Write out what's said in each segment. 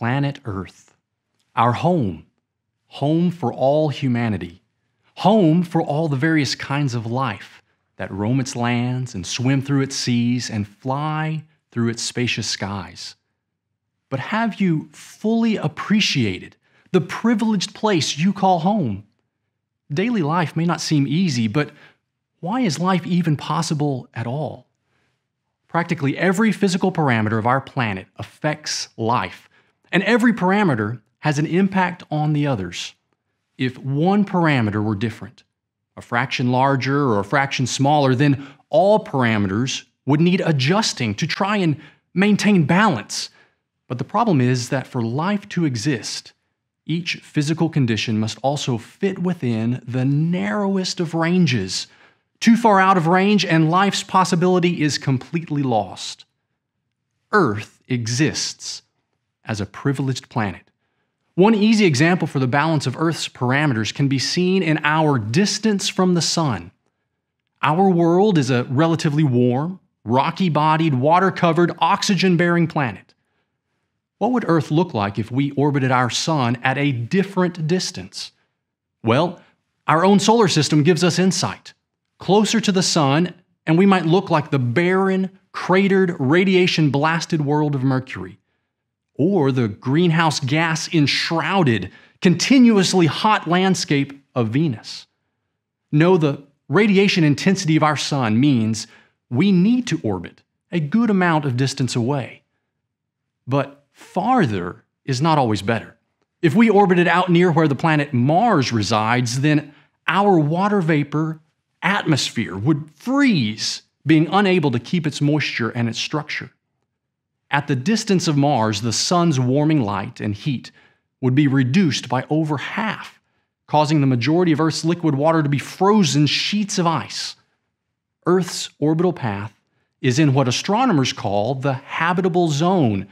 planet Earth, our home, home for all humanity, home for all the various kinds of life that roam its lands and swim through its seas and fly through its spacious skies. But have you fully appreciated the privileged place you call home? Daily life may not seem easy, but why is life even possible at all? Practically every physical parameter of our planet affects life, and every parameter has an impact on the others. If one parameter were different, a fraction larger or a fraction smaller, then all parameters would need adjusting to try and maintain balance. But the problem is that for life to exist, each physical condition must also fit within the narrowest of ranges. Too far out of range, and life's possibility is completely lost. Earth exists as a privileged planet. One easy example for the balance of Earth's parameters can be seen in our distance from the Sun. Our world is a relatively warm, rocky bodied, water covered, oxygen bearing planet. What would Earth look like if we orbited our Sun at a different distance? Well, our own solar system gives us insight. Closer to the Sun, and we might look like the barren, cratered, radiation blasted world of Mercury or the greenhouse gas enshrouded, continuously hot landscape of Venus. No, the radiation intensity of our sun means we need to orbit a good amount of distance away. But farther is not always better. If we orbited out near where the planet Mars resides, then our water vapor atmosphere would freeze, being unable to keep its moisture and its structure. At the distance of Mars, the sun's warming light and heat would be reduced by over half, causing the majority of Earth's liquid water to be frozen sheets of ice. Earth's orbital path is in what astronomers call the habitable zone,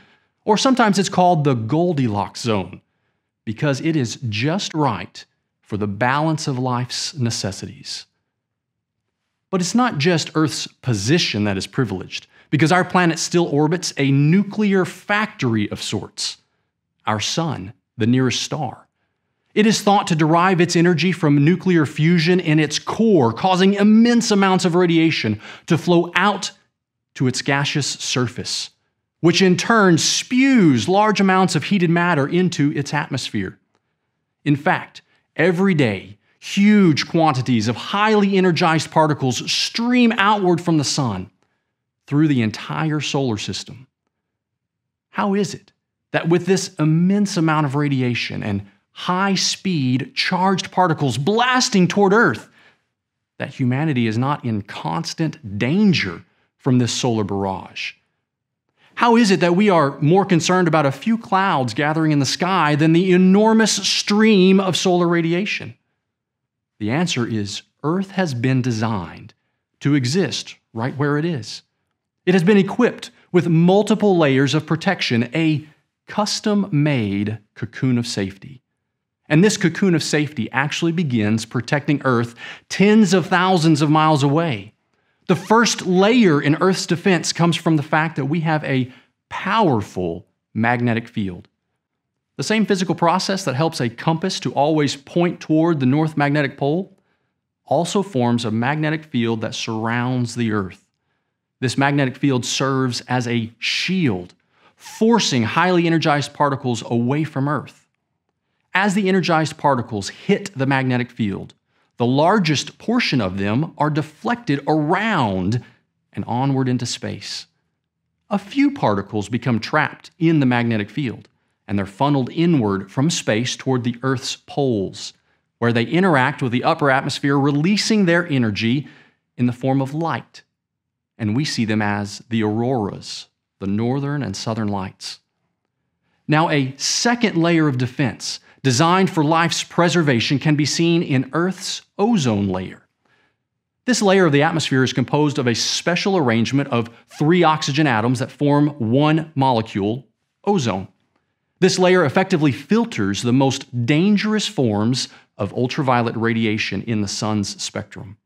or sometimes it's called the Goldilocks zone, because it is just right for the balance of life's necessities. But it's not just Earth's position that is privileged because our planet still orbits a nuclear factory of sorts, our sun, the nearest star. It is thought to derive its energy from nuclear fusion in its core, causing immense amounts of radiation to flow out to its gaseous surface, which in turn spews large amounts of heated matter into its atmosphere. In fact, every day, huge quantities of highly energized particles stream outward from the sun through the entire solar system. How is it that with this immense amount of radiation and high speed charged particles blasting toward Earth, that humanity is not in constant danger from this solar barrage? How is it that we are more concerned about a few clouds gathering in the sky than the enormous stream of solar radiation? The answer is Earth has been designed to exist right where it is. It has been equipped with multiple layers of protection, a custom made cocoon of safety. And this cocoon of safety actually begins protecting Earth tens of thousands of miles away. The first layer in Earth's defense comes from the fact that we have a powerful magnetic field. The same physical process that helps a compass to always point toward the North Magnetic Pole also forms a magnetic field that surrounds the Earth. This magnetic field serves as a shield, forcing highly energized particles away from Earth. As the energized particles hit the magnetic field, the largest portion of them are deflected around and onward into space. A few particles become trapped in the magnetic field, and they're funneled inward from space toward the Earth's poles, where they interact with the upper atmosphere, releasing their energy in the form of light and we see them as the auroras, the northern and southern lights. Now, a second layer of defense designed for life's preservation can be seen in Earth's ozone layer. This layer of the atmosphere is composed of a special arrangement of three oxygen atoms that form one molecule, ozone. This layer effectively filters the most dangerous forms of ultraviolet radiation in the sun's spectrum.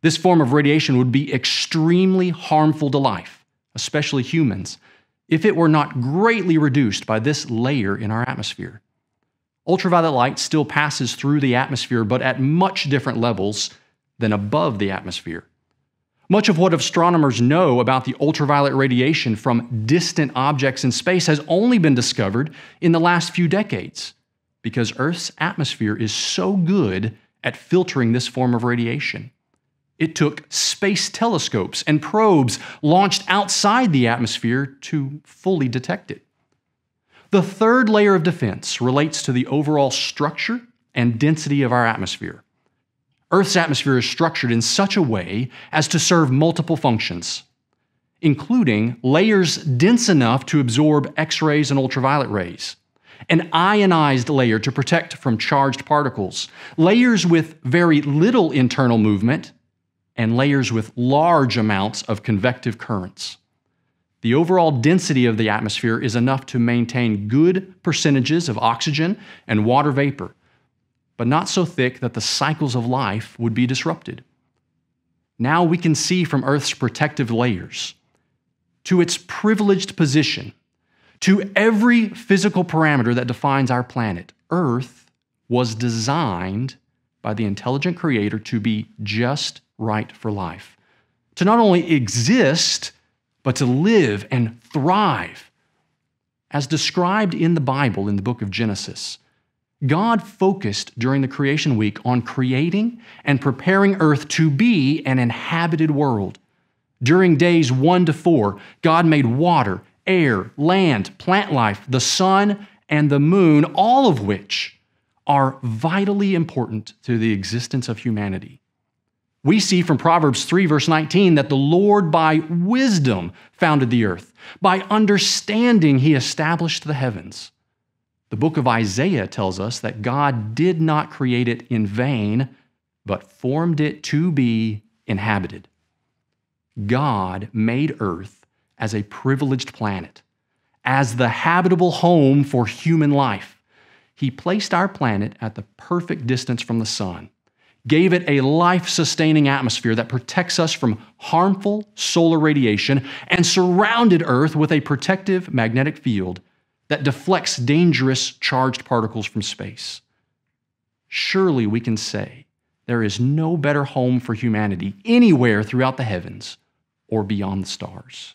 This form of radiation would be extremely harmful to life, especially humans, if it were not greatly reduced by this layer in our atmosphere. Ultraviolet light still passes through the atmosphere, but at much different levels than above the atmosphere. Much of what astronomers know about the ultraviolet radiation from distant objects in space has only been discovered in the last few decades because Earth's atmosphere is so good at filtering this form of radiation. It took space telescopes and probes launched outside the atmosphere to fully detect it. The third layer of defense relates to the overall structure and density of our atmosphere. Earth's atmosphere is structured in such a way as to serve multiple functions, including layers dense enough to absorb X rays and ultraviolet rays, an ionized layer to protect from charged particles, layers with very little internal movement and layers with large amounts of convective currents. The overall density of the atmosphere is enough to maintain good percentages of oxygen and water vapor, but not so thick that the cycles of life would be disrupted. Now we can see from Earth's protective layers to its privileged position, to every physical parameter that defines our planet. Earth was designed by the intelligent creator to be just right for life. To not only exist, but to live and thrive. As described in the Bible in the book of Genesis, God focused during the creation week on creating and preparing earth to be an inhabited world. During days one to four, God made water, air, land, plant life, the sun, and the moon, all of which are vitally important to the existence of humanity. We see from Proverbs 3, verse 19, that the Lord by wisdom founded the earth, by understanding he established the heavens. The book of Isaiah tells us that God did not create it in vain, but formed it to be inhabited. God made earth as a privileged planet, as the habitable home for human life. He placed our planet at the perfect distance from the sun gave it a life sustaining atmosphere that protects us from harmful solar radiation and surrounded Earth with a protective magnetic field that deflects dangerous charged particles from space. Surely we can say there is no better home for humanity anywhere throughout the heavens or beyond the stars.